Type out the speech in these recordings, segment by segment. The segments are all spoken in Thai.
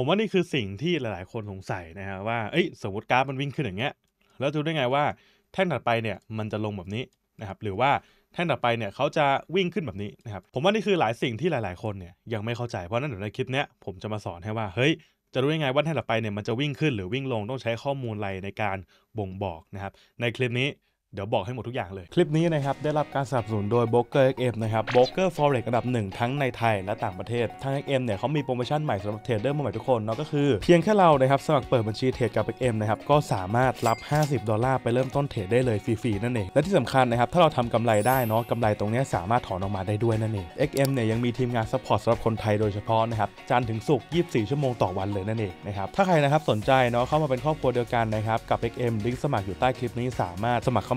ผมว่านี่คือสิ่งที่หลาย ๆคนสงสัยนะฮะว่า เอ้ยสมมติกราฟมันวิ่งขึ้นอย่างเงี้ย แล้วจะรู้ได้ไงว่าแท่งถัดไปเนี่ยมันจะลงแบบนี้นะครับ หรือว่าแท่งถัดไปเนี่ยเขาจะวิ่งขึ้นแบบนี้นะครับ ผมว่านี่คือหลายสิ่งที่หลาย ๆคนเนี่ยยังไม่เข้าใจ เพราะนั้นเดี๋ยวในคลิปเนี้ยผมจะมาสอนให้ว่า เฮ้ย จะรู้ยังไงว่าแท่งถัดไปเนี่ยมันจะวิ่งขึ้น หรือวิ่งลงต้องใช้ข้อมูลอะไรในการบ่งบอกนะครับ ในคลิปนี้เดี๋ยวบอกให้หมดทุกอย่างเลยคลิปนี้นะครับ ได้รับการสนับสนุนโดย b r o k e r XM นะครับ b r o k e r Forex อันดับหนึ่งทั้งในไทยและต่างประเทศทาง XM เนี่ยเขามีโปรโมชั่นใหม่สำหรับเทรดเดอร์มาใหม่ทุกคนเนาะก็คือเพียงแค่เรานะครับ สมัครเปิดบัญชีเทรดกับ XM นะครับ ก็สามารถรับ 50 ดอลลาร์ไปเริ่มต้นเทรดได้เลยฟรีๆนั่นเองและที่สำคัญนะครับถ้าเราทำกำไรได้เนาะกำไรตรงนี้สามารถถอนออกมาได้ด้วยนั่นเอง XM เนี่ยยังมีทีมงานซัพพอร์ตสำหรับคนไทยโดยเฉพาะนะครับจันถึงศุกร์24 ชั่วโมงต่อวันเลยนั่นเองนะครับถ้าใครนะครับสนใจเนาะเข้ามาเป็นครอบครัวเดียวกันนะครับกับ XM ลิงก์สมัครอยู่ใต้คลิปนี้สามารถสมัครเข้า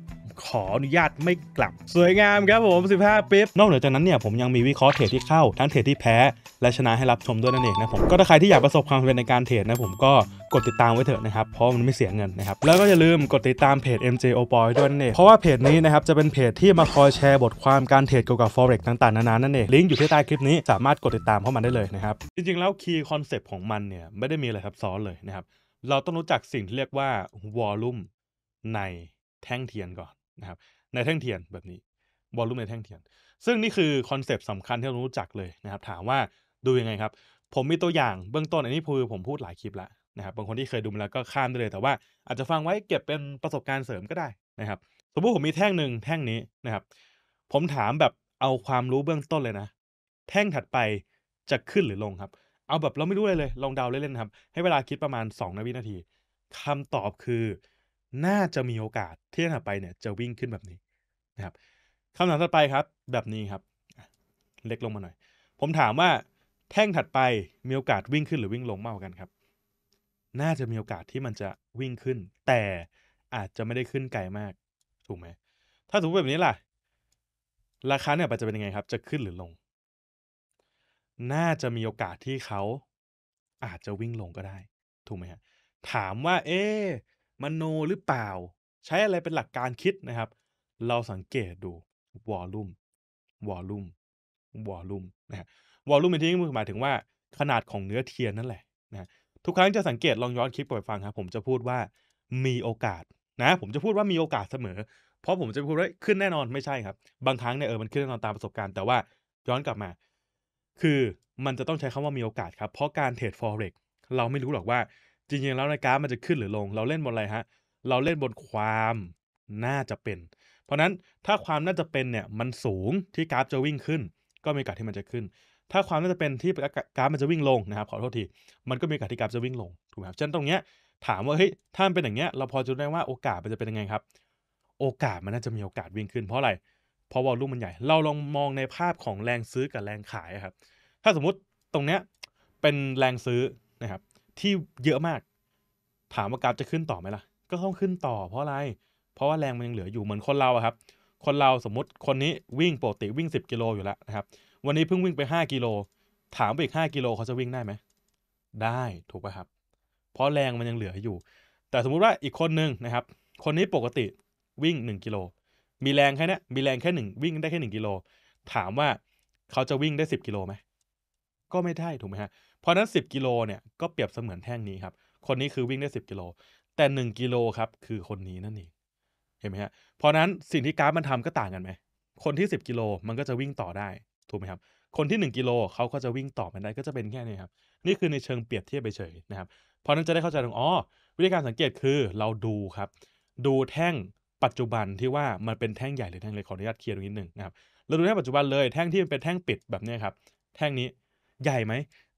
ขออนุญาตไม่กลับสวยงามครับผม 15ปิ๊บนอกเหนือจากนั้นเนี่ย ผมยังมีวิเคราะห์เทรดที่เข้า ทั้งเทรดที่แพ้ และชนะให้รับชมด้วยนั่นเองนะผม ก็ถ้าใครที่อยากประสบความสำเร็จในการเทรดนะผมก็กดติดตามไว้เถอะนะครับ เพราะมันไม่เสียเงินนะครับ แล้วก็อย่าลืมกดติดตามเพจ MJ o b o y ด้วยนั่นเองเพราะว่าเพจนี้นะครับจะเป็นเพจที่มาคอยแชร์บทความการเทรดเกี่ยวกับ forex ต่างๆนานา นั่นเอง ลิงก์อยู่ที่ใต้คลิปนี้ สามารถกดติดตามเข้ามาได้เลยนะครับ จริงๆแล้วคีย์คอนเซปต์ของมันเนี่ยไม่ได้มีอะไรซับซ้อนเลยนะครับ เราต้องรู้จักสิ่งที่เรียกว่าวอลลุ่มในแท่งเทียนก่อนนะครับในแท่งเทียนแบบนี้วอลลุ่มในแท่งเทียนซึ่งนี่คือ คอนเซปต์สำคัญที่เรารู้จักเลยนะครับ ถามว่าดูยังไงครับผมมีตัวอย่างเบื้องต้นอันนี้คือผมพูดหลายคลิปแล้วนะครับบางคนที่เคยดูมาแล้วก็ข้ามได้เลย แต่ว่าอาจจะฟังไว้เก็บเป็นประสบการณ์เสริมก็ได้นะครับสมมติผมมีแท่งหนึ่งแท่งนี้นะครับผมถามแบบเอาความรู้เบื้องต้นเลยนะ แท่งถัดไปจะขึ้นหรือลงครับ เอาแบบเราไม่รู้เลยเลยลองเดาเล่นๆครับให้เวลาคิดประมาณ2นาทีนาที คำตอบคือน่าจะมีโอกาสที่ถัดไปเนี่ย จะวิ่งขึ้นแบบนี้นะครับคำถามถัดไปครับ แบบนี้ครับเล็กลงมาหน่อย ผมถามว่าแท่งถัดไปมีโอกาสวิ่งขึ้นหรือวิ่งลงมากกว่ากันครับ น่าจะมีโอกาสที่มันจะวิ่งขึ้น แต่อาจจะไม่ได้ขึ้นไกลมาก ถูกไหมถ้าสมมติแบบนี้ล่ะ ราคาเนี่ยจะเป็นยังไงครับ จะขึ้นหรือลง น่าจะมีโอกาสที่เขาอาจจะวิ่งลงก็ได้ ถูกไหมฮะถามว่าเอ๊มโนหรือเปล่า ใช้อะไรเป็นหลักการคิดนะครับ เราสังเกตดูวอลลุ่มวอลลุ่มวอลลุ่มนะฮะวอลลุ่มในที่นี้หมายถึงว่าขนาดของเนื้อเทียนนั่นแหละนะทุกครั้งจะสังเกตลองย้อนคลิปไปฟังครับ ผมจะพูดว่ามีโอกาสนะผมจะพูดว่ามีโอกาสเสมอ เพราะผมจะพูดว่าขึ้นแน่นอนไม่ใช่ครับ บางครั้งเนี่ยเออมันขึ้นแน่นอนตามประสบการณ์ แต่ว่าย้อนกลับมา คือมันจะต้องใช้คำว่ามีโอกาสครับเพราะการเทรดฟอเร็กเราไม่รู้หรอกว่าจริงๆแล้วในกราฟมันจะขึ้นหรือลง เราเล่นบนอะไรฮะเราเล่นบนความน่าจะเป็น เพราะนั้นถ้าความน่าจะเป็นเนี่ยมันสูงที่กราฟจะวิ่งขึ้น ก็มีโอกาสที่มันจะขึ้น ถ้าความน่าจะเป็นที่กราฟมันจะวิ่งลงนะครับขอโทษทีมันก็มีโอกาสที่กราฟจะวิ่งลงถูกไหมครับเช่นตรงเนี้ยถามว่าเฮ้ยถ้ามันเป็นอย่างเงี้ยเราพอจะได้ว่าโอกาสมันจะเป็นยังไงครับ โอกาสมันน่าจะมีโอกาสวิ่งขึ้น เพราะอะไร เพราะวอลลุ่มมันใหญ่ เราลองมองในภาพของแรงซื้อกับแรงขายครับถ้าสมมติตรงเนี้ยเป็นแรงซื้อนะครับที่เยอะมาก ถามว่ากราฟจะขึ้นต่อไหมล่ะ ก็ต้องขึ้นต่อเพราะอะไร เพราะว่าแรงมันยังเหลืออยู่เหมือนคนเราครับ คนเราสมมติคนนี้วิ่งปกติวิ่ง 10 กิโลอยู่แล้วนะครับวันนี้เพิ่งวิ่งไป 5 กิโล ถามไปอีก 5 กิโลเขาจะวิ่งได้ไหมได้ถูกป่ะครับ เพราะแรงมันยังเหลืออยู่ แต่สมมุติว่าอีกคนนึงนะครับ คนนี้ปกติวิ่ง1กิโล มีแรงแค่นี้มีแรงแค่1วิ่งได้แค่1กิโลถามว่าเขาจะวิ่งได้ 10 กิโลไหมก็ไม่ได้ถูกไหมฮะพราะนั้น10กิโลเนี่ยก็เปรียบเสมือนแท่งนี้ครับ คนนี้คือวิ่งได้ 10 กิโล แต่ 1กิโลครับคือคนนี้นั่นเองเห็นไหมฮะเพราะนั้นสิ่งที่กราฟมันทำก็ต่างกันไหม คนที่10กิโลมันก็จะวิ่งต่อได้ ถูกไหมครับ คนที่ 1กิโลเขาก็จะวิ่งต่อมปได้ก็จะเป็นแค่นี้ครับ นี่คือในเชิงเปรียบเทียบไปเฉยนะครับเพราะนั้นจะได้เข้าใจตรงอ๋อวิธีการสังเกตคือเราดูครับ ดูแท่งปัจจุบันที่ว่ามันเป็นแท่งใหญ่หรือแท่งเล็กขออนุญาตเคลียร์ตรงนี้หนึ่งนะครับเราดูแท่งปัจจุบันเลยแท่งที่มันเป็นแท่งปิดแบบนี้ครับแท่งนี้ใหญ่ไหม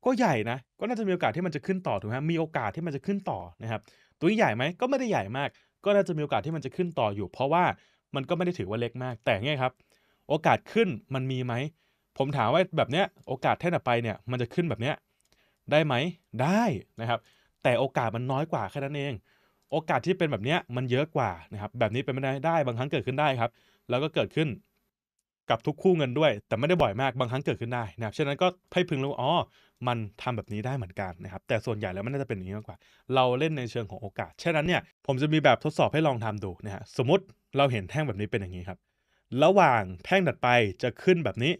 ก็ใหญ่นะ ก็น่าจะมีโอกาสที่มันจะขึ้นต่อถูกไหมมีโอกาสที่มันจะขึ้นต่อนะครับ ตัวนี้ใหญ่ไหมก็ไม่ได้ใหญ่มาก ก็น่าจะมีโอกาสที่มันจะขึ้นต่ออยู่ เพราะว่ามันก็ไม่ได้ถือว่าเล็กมาก แต่เนี่ยครับ โอกาสขึ้นมันมีไหม ผมถามว่าแบบเนี้ยโอกาสแท่นไปเนี่ยมันจะขึ้นแบบเนี้ยได้ไหมได้นะครับ แต่โอกาสมันน้อยกว่าแค่นั้นเอง โอกาสที่เป็นแบบเนี้ยมันเยอะกว่านะครับ แบบนี้เป็นไม่ได้ได้ บางครั้งเกิดขึ้นได้ครับ แล้วก็เกิดขึ้นกับทุกคู่เงินด้วยแต่ไม่ได้บ่อยมากบางครั้งเกิดขึ้นได้นะครับฉะนั้นก็ให้พึงรู้อ๋อมันทำแบบนี้ได้เหมือนกันนะครับ แต่ส่วนใหญ่แล้วมันน่าจะเป็นอย่างนี้มากกว่า เราเล่นในเชิงของโอกาสฉะนั้นเนี่ย ผมจะมีแบบทดสอบให้ลองทำดูนะฮะสมมติเราเห็นแท่งแบบนี้เป็นอย่างนี้ครับระหว่างแท่งถัดไปจะขึ้นแบบนี้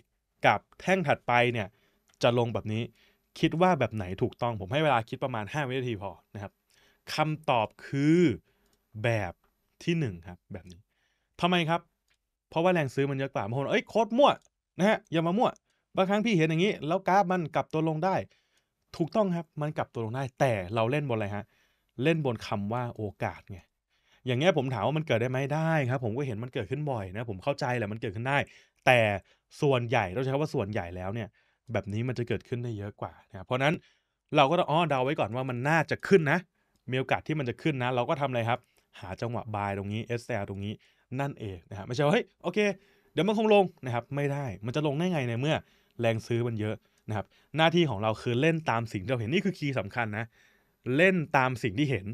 กับแท่งถัดไปเนี่ยจะลงแบบนี้คิดว่าแบบไหนถูกต้อง ผมให้เวลาคิดประมาณ5วินาทีพอนะครับคำตอบคือแบบที่1ครับแบบนี้ทำไมครับเพราะว่าแรงซื้อมันเยอะกว่าบางคนเอ้ยโคตรมั่วนะฮะอย่ามามั่วบางครั้งพี่เห็นอย่างนี้แล้วกราฟมันกลับตัวลงได้ ถูกต้องครับ มันกลับตัวลงได้ แต่เราเล่นบนอะไรฮะเล่นบนคำว่าโอกาสไงอย่างเงี้ยผมถามว่ามันเกิดได้ไหมได้ครับผมก็เห็นมันเกิดขึ้นบ่อยนะผมเข้าใจแหละมันเกิดขึ้นได้ แต่ส่วนใหญ่เราใช้ว่าส่วนใหญ่แล้วเนี่ยแบบนี้มันจะเกิดขึ้นได้เยอะกว่านะเพราะนั้นเราก็ต้องอ้อเดาไว้ก่อนว่ามันน่าจะขึ้นนะมีโอกาสที่มันจะขึ้นนะ เราก็ทำอะไรครับ หาจังหวะบายตรงนี้ SL ตรงนี้นั่นเองนะฮะไม่ใช่ว่าเฮ้ยโอเค เดี๋ยวมันคงลงนะครับไม่ได้มันจะลงได้ไงในเมื่อแรงซื้อมันเยอะนะครับหน้าที่ของเราคือเล่นตามสิ่งที่เราเห็นนี่คือคีย์สำคัญนะ เล่นตามสิ่งที่เห็น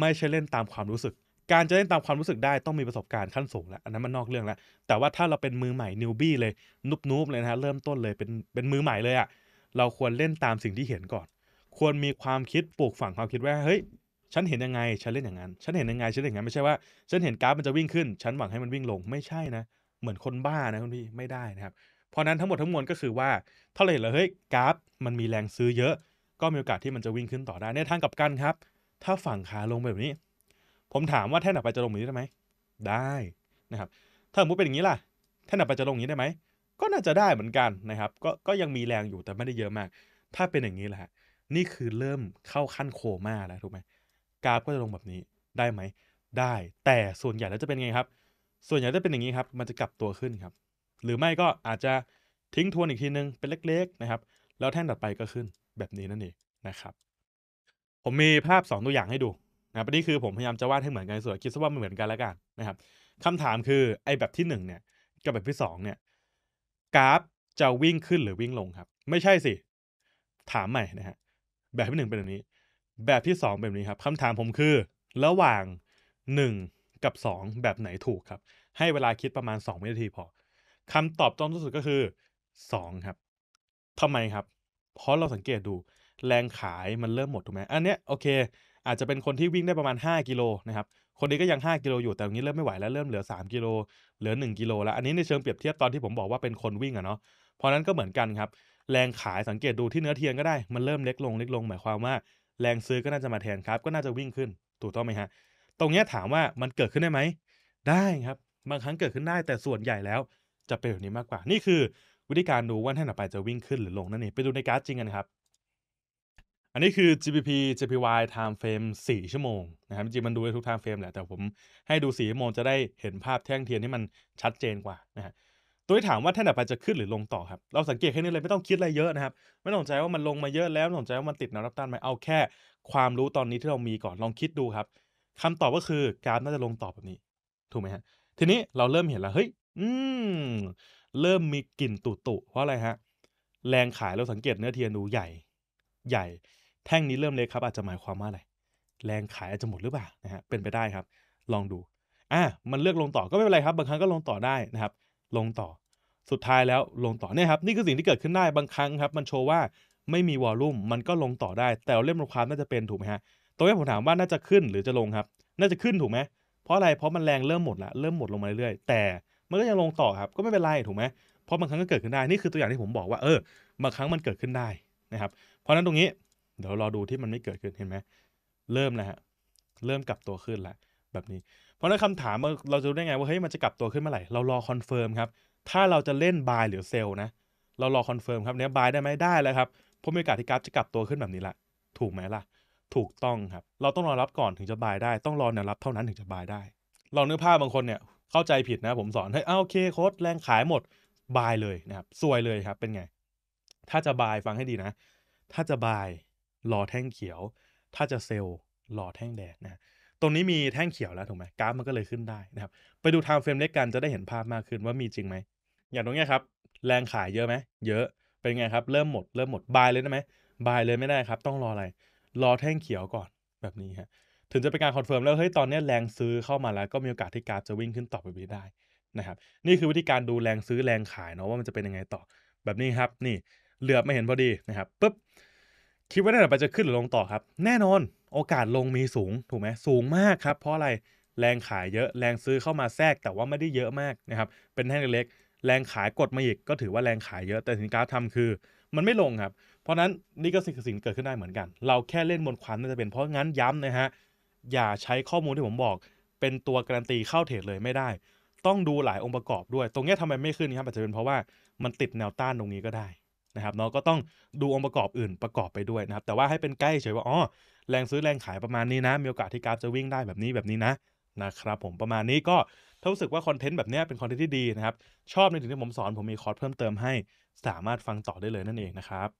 ไม่ใช่เล่นตามความรู้สึก การจะเล่นตามความรู้สึกได้ต้องมีประสบการณ์ขั้นสูงแล้วอันนั้นมันนอกเรื่องแล้วแต่ว่าถ้าเราเป็นมือใหม่นิวบี้เลยนุบนุบเลยนะฮะเริ่มต้นเลยเป็นเป็นมือใหม่เลยอะ่ะเราควรเล่นตามสิ่งที่เห็นก่อน ควรมีความคิดปลูกฝังความคิดว่าเฮ้ยฉันเห็นยังไง ฉันเล่นอย่างนั้น ฉันเห็นยังไง ฉันเล่นอย่างนั้น ไม่ใช่ว่าฉันเห็นกราฟมันจะวิ่งขึ้น ฉันหวังให้มันวิ่งลง ไม่ใช่นะ เหมือนคนบ้านะคุณพี่ ไม่ได้นะครับ เพราะนั้นทั้งหมดทั้งมวลก็คือว่า ถ้าเราเห็นเลยเฮ้ย กราฟมันมีแรงซื้อเยอะ ก็มีโอกาสที่มันจะวิ่งขึ้นต่อได้ในทางกลับกันครับ ถ้าฝั่งขาลงแบบนี้ ผมถามว่าแท่นนับไปจะลงแบบนี้ได้ไหม ได้นะครับ ถ้าสมมติเป็นอย่างนี้ล่ะแท่นนับไปจะลงอย่างนี้ได้ไหม ก็น่าจะได้เหมือนกันนะครับ ก็ก็ยังมีแรงอยู่แต่ไม่ได้เยอะมากถ้าเป็นอย่างนี้แหละนี่คือเริ่มเข้าขั้นโคม่าแล้วถูกไหมกราฟก็จะลงแบบนี้ได้ไหม ได้ แต่ส่วนใหญ่แล้วจะเป็นไงครับ ส่วนใหญ่จะเป็นอย่างนี้ครับ มันจะกลับตัวขึ้นครับ หรือไม่ก็อาจจะทิ้งทวนอีกทีนึง เป็นเล็กๆนะครับ แล้วแท่งถัดไปก็ขึ้นแบบนี้นั่นเองนะครับ ผมมีภาพ 2 ตัวอย่างให้ดูนะครับนี่คือผมพยายามจะวาดให้เหมือนกันส่วน คิดซะว่ามันเหมือนกันแล้วกันนะครับคำถามคือไอ้แบบที่1เนี่ย กับแบบที่ 2 เนี่ย กราฟจะวิ่งขึ้นหรือวิ่งลงครับ ไม่ใช่สิ ถามใหม่นะฮะ แบบที่หนึ่งเป็นแบบนี้แบบที่ 2 แบบนี้ครับ คำถามผมคือระหว่าง 1 กับ 2 แบบไหนถูกครับ ให้เวลาคิดประมาณ2วินาทีพอคำตอบตรองที่สุดก็คือ2ครับทำไมครับ เพราะเราสังเกตดู แรงขายมันเริ่มหมดถูกไหม อันเนี้ยโอเค อาจจะเป็นคนที่วิ่งได้ประมาณ 5กิโลนะครับ คนนี้ก็ยัง 5กิโลอยู่ แต่ตรงนี้เริ่มไม่ไหวแล้วเริ่มเหลือ 3กิโลเหลือ1กิโลแล้วอันนี้ในเชิงเปรียบเทียบตอนที่ผมบอกว่าเป็นคนวิ่งอะเนาะเพราะนั้นก็เหมือนกันครับแรงขายสังเกตดูที่เนื้อเทียนก็ได้มันเริ่มเล็กลงเล็กลงหมายความว่าแรงซื้อก็น่าจะมาแทนครับก็น่าจะวิ่งขึ้นถูกต้องไหมฮะ ตรงนี้ถามว่ามันเกิดขึ้นได้ไหมได้ครับบางครั้งเกิดขึ้นได้แต่ส่วนใหญ่แล้วจะเป็นแบบนี้มากกว่า นี่คือวิธีการดูว่าแท่งต่ไปจะวิ่งขึ้นหรือลงนั่นเองไปดูในกราฟจริงกันครับ อันนี้คือ g p p JPY time frame 4ชั่วโมงนะครับจริงมันดูได้ทุก time frame แหละแต่ผมให้ดู4ชั่วโมงจะได้เห็นภาพแท่งเทียนที่มันชัดเจนกว่านะฮะตัวที่ถามว่าแท่นไหบไปจะขึ้นหรือลงต่อครับ เราสังเกตแค่นี้เลยไม่ต้องคิดอะไรเยอะนะครับ ไม่ต้องใจว่ามันลงมาเยอะแล้วไม่ต้องสนใจว่ามันติดแนวรับต้านไหมเอาแค่ ความรู้ตอนนี้ที่เรามีก่อนลองคิดดูครับ คำตอบก็คือกราฟน่าจะลงต่อแบบนี้ ถูกไหมฮะ ทีนี้เราเริ่มเห็นแล้วเฮ้ย อืม เริ่มมีกลิ่นตุตุเพราะอะไรฮะ แรงขายเราสังเกตเนื้อเทียนดูใหญ่ ใหญ่แท่งนี้เริ่มเล็กครับ อาจจะหมายความว่าอะไร แรงขายอาจจะหมดหรือเปล่านะฮะเป็นไปได้ครับ ลองดู อ่ะมันเลือกลงต่อก็ไม่เป็นไรครับ บางครั้งก็ลงต่อได้นะครับลงต่อ สุดท้ายแล้วลงต่อเนี่ยครับ นี่คือสิ่งที่เกิดขึ้นได้บางครั้งครับ มันโชว์ว่าไม่มีวอลลุ่ม มันก็ลงต่อได้ แต่เล่มราความน่าจะเป็นถูกไหมฮะ ตัวนี้ผมถามว่าน่าจะขึ้นหรือจะลงครับ น่าจะขึ้นถูกไหมเพราะอะไร เพราะมันแรงเริ่มหมดละเริ่มหมดลงมาเรื่อยๆ แต่ มันก็ยังลงต่อครับ ก็ไม่เป็นไรถูกไหมเพราะบางครั้งก็เกิดขึ้นได้ นี่คือตัวอย่างที่ผมบอกว่า เออ บางครั้งมันเกิดขึ้นได้นะครับ เพราะนั้นตรงนี้ เดี๋ยวรอดูที่มันไม่เกิดขึ้นเห็นไหม เริ่มแล้วฮะเริ่มกลับตัวขึ้นละแบบนี้เพราะนั้นคำถามเราจะรู้ได้ไงว่าเฮ้ยมันจะกลับตัวขึ้นเมื่อไหร่เรารอคอนเฟิร์มครับถ้าเราจะเล่นบายหรือเซลนะเรารอคอนเฟิร์มครับเนี้ยบายได้ไหมได้แล้วครับเพราะมีโอกาสที่กราฟจะกลับตัวขึ้นแบบนี้ละถูกไหมล่ะ ถูกต้องครับ เราต้องรอรับก่อนถึงจะบายได้ต้องรอแนวรับเท่านั้นถึงจะบายได้เราเนื้อผ้าบางคนเนี่ย เข้าใจผิดนะ ผมสอนให้อ้าโอเคโค้ดแรงขายหมดบายเลยนะครับซวยเลยครับเป็นไง ถ้าจะบายฟังให้ดีนะ ถ้าจะบายรอแท่งเขียว ถ้าจะเซลล์รอแท่งแดงนะตรงนี้มีแท่งเขียวแล้วถูกไหมกราฟมันก็เลยขึ้นได้นะครับไปดูไทม์เฟรมเล็กกันจะได้เห็นภาพมากขึ้นว่ามีจริงไหมอย่างตรงนี้ครับแรงขายเยอะไหมเยอะเป็นไงครับ เริ่มหมดเริ่มหมดบายเลยได้ไหมบายเลยไม่ได้ครับ ต้องรออะไร รอแท่งเขียวก่อนแบบนี้ฮะถึงจะเป็นการคอนเฟิร์มแล้วเฮ้ยตอนนี้แรงซื้อเข้ามาแล้ว ก็มีโอกาสที่กราฟจะวิ่งขึ้นต่อไปได้นะครับนี่คือวิธีการดูแรงซื้อแรงขายเนาะว่ามันจะเป็นยังไงต่อแบบนี้ครับ นี่เหลือบไม่เห็นพอดีนะครับปุ๊บคิดว่าแน่นอนจะขึ้นหรือลงต่อครับ แน่นอนโอกาสลงมีสูงถูกไหมสูงมากครับ เพราะอะไรแรงขายเยอะแรงซื้อเข้ามาแทรกแต่ว่าไม่ได้เยอะมากนะครับเป็นแท่งเล็กแรงขายกดมาอีก ก็ถือว่าแรงขายเยอะแต่สินค้าทำคือมันไม่ลงครับ เพราะนั้นนี่ก็สิ่งสิ่งเกิดขึ้นได้เหมือนกัน เราแค่เล่นบนความน่าจะเป็น เพราะงั้นย้ำนะฮะอย่าใช้ข้อมูลที่ผมบอก เป็นตัวการันตีเข้าเทรดเลยไม่ได้ ต้องดูหลายองค์ประกอบด้วย ตรงนี้ทำไมไม่ขึ้นครับอาจจะเป็นเพราะว่ามันติดแนวต้านตรงนี้ก็ได้นะครับเนาะก็ต้องดูองค์ประกอบอื่นประกอบไปด้วยนะครับแต่ว่าให้เป็นใกล้เฉยว่าอ๋อแรงซื้อแรงขายประมาณนี้นะมีโอกาสที่กราฟจะวิ่งได้แบบนี้แบบนี้นะนะครับผมประมาณนี้ก็ถ้ารู้สึกว่าคอนเทนต์แบบนี้เป็นคอนเทนต์ที่ดีนะครับชอบในสิ่งที่ผมสอนผมมีคอร์สเพิ่มเติมให้สามารถฟังต่อได้เลยนั่นเองนะครับ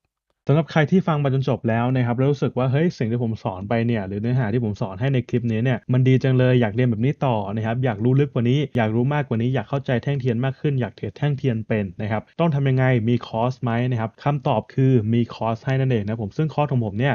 สำหรับใครที่ฟังมาจนจบแล้วนะครับแล้วรู้สึกว่าเฮ้ยสิ่งที่ผมสอนไปเนี่ยหรือเนื้อหาที่ผมสอนให้ในคลิปนี้เนี่ยมันดีจังเลยอยากเรียนแบบนี้ต่อนะครับอยากรู้ลึกกว่านี้ อยากรู้มากกว่านี้ อยากเข้าใจแท่งเทียนมากขึ้นอยากเทรดแท่งเทียนเป็นนะครับต้องทำยังไงมีคอร์สไหมนะครับคำตอบคือมีคอร์สให้นั่นเองนะผมซึ่งคอร์สของผมเนี่ย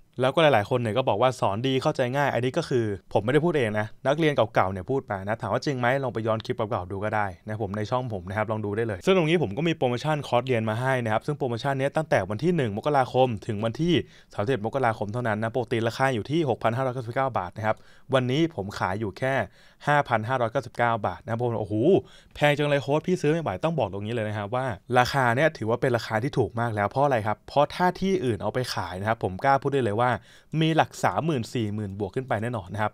แล้วก็หลายๆคนเนี่ยก็บอกว่า สอนดีเข้าใจง่าย อันนี้ก็คือผมไม่ได้พูดเองนะนักเรียนเก่า ๆ เนี่ยพูดมานะ ถามว่าจริงไหมลองไปย้อนคลิปเก่าๆดูก็ได้นะผมในช่องผมนะครับลองดูได้เลยซึ่งตรงนี้ผมก็มีโปรโมชั่นคอร์สเรียนมาให้นะครับซึ่งโปรโมชั่นนี้ตั้งแต่วันที่ 1 มกราคม ถึงวันที่31มกราคมเท่านั้นนะปกติราคาอยู่ที่ 6,599 บาทนะครับวันนี้ผมขายอยู่แค่ 5,599 บาทนะผมโอ้โห แพงจังเลยโค้ดพี่ซื้อไม่ไหวต้องบอกตรงนี้เลยนะครับว่า ราคาเนี่ยถือว่าเป็นราคาที่ถูกมากแล้วเพราะอะไรครับ เพราะถ้าที่อื่นเอาไปขายนะครับ ผมกล้าพูดได้เลยว่า มีหลัก3 4 0 0 0 0 บวกขึ้นไปแน่นอนนะครับ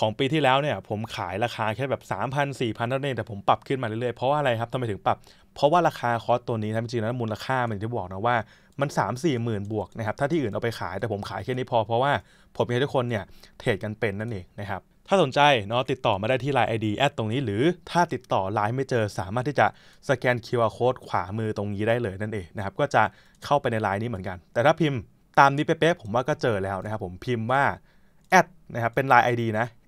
ของปีที่แล้วเนี่ยผมขายราคาแค่แบบ 3,000 4,000เท่านั้นเองแต่ผมปรับขึ้นมาเรื่อยๆ เพราะว่าอะไรครับทำไมถึงปรับ เพราะว่าราคาคอร์สตัวนี้นะจริงๆแล้วมูลค่ามันอที่บอกนะว่ามัน3 4หมื่นบวกนะครับถ้าที่อื่นเอาไปขาย แต่ผมขายแค่นี้พอเพราะว่าผมอยให้ทุกคนเนี่ยเทรดกันเป็นนั่นเองนะครับถ้าสนใจเนาะติดต่อมาได้ที่ Line ID แอดตรงนี้ หรือถ้าติดต่อ Line ไม่เจอสามารถที่จะสแกน QR Code ขวามือตรงนี้ได้เลยนั่นเองนะครับก็จะเข้าไปใน Line นี้เหมือนกัน แต่ถ้าพิมพ์ตามนี้เป๊ะๆผมว่าก็เจอแล้วนะครับผมพิมพ์ว่าแอดนะครับเป็น Line ID นะ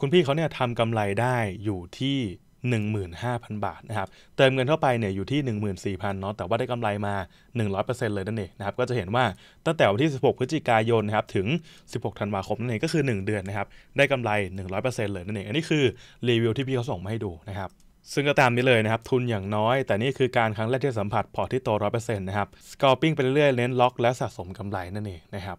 คุณพี่เขาเนี่ยทำกำไรได้อยู่ที่ 15,000 บาทนะครับ เติมเงินเข้าไปเนี่ยอยู่ที่ 14,000เนาะแต่ว่าได้กำไรมา 100%เลยนั่นเองนะครับ ก็จะเห็นว่าตั้งแต่วันที่ 16พฤศจิกายนนะครับถึง 16 ธันวาคมนั่นเองก็คือ 1 เดือนนะครับได้กำไร 100%เลยนั่นเองอันนี้คือรีวิวที่พี่เขาส่งมาให้ดูนะครับซึ่งก็ตามนี้เลยนะครับ ทุนอย่างน้อยแต่นี่คือการครั้งแรกที่สัมผัส พอร์ตที่โตร้อยเปอร์เซ็นต์นะครับสกอปปิ้งไปเรื่อยเน้นล็อกและสะสมกำไรนั่นเองนะครับ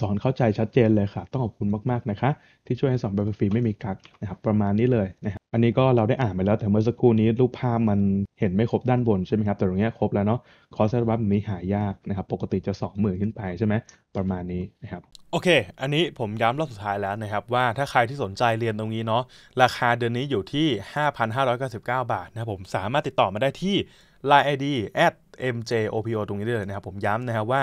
สอนเข้าใจชัดเจนเลยค่ะ ต้องขอบคุณมาก ๆ นะคะ ที่ช่วยให้สอนแบบฟรีไม่มีกักนะครับประมาณนี้เลยนะครับอันนี้ก็เราได้อ่านไปแล้ว แต่เมื่อสักครู่นี้ รูปภาพมันเห็นไม่ครบด้านบนใช่ไหมครับแต่ตรงนี้ครบแล้วเนาะคอสเซสรับัฟนี้หายากนะครับปกติจะ2มื่นขึ้นไปใช่ไหมประมาณนี้นะครับโอเค อันนี้ผมย้ำรอบสุดท้ายแล้วนะครับว่าถ้าใครที่สนใจเรียนตรงนี้เนาะราคาเดือนนี้อยู่ที่ 5,599 บาทนะครับผมสามารถติดต่อมาได้ที่ Line ID at mjopo ตรงนี้ได้เลยนะครับผมย้ำนะครับว่า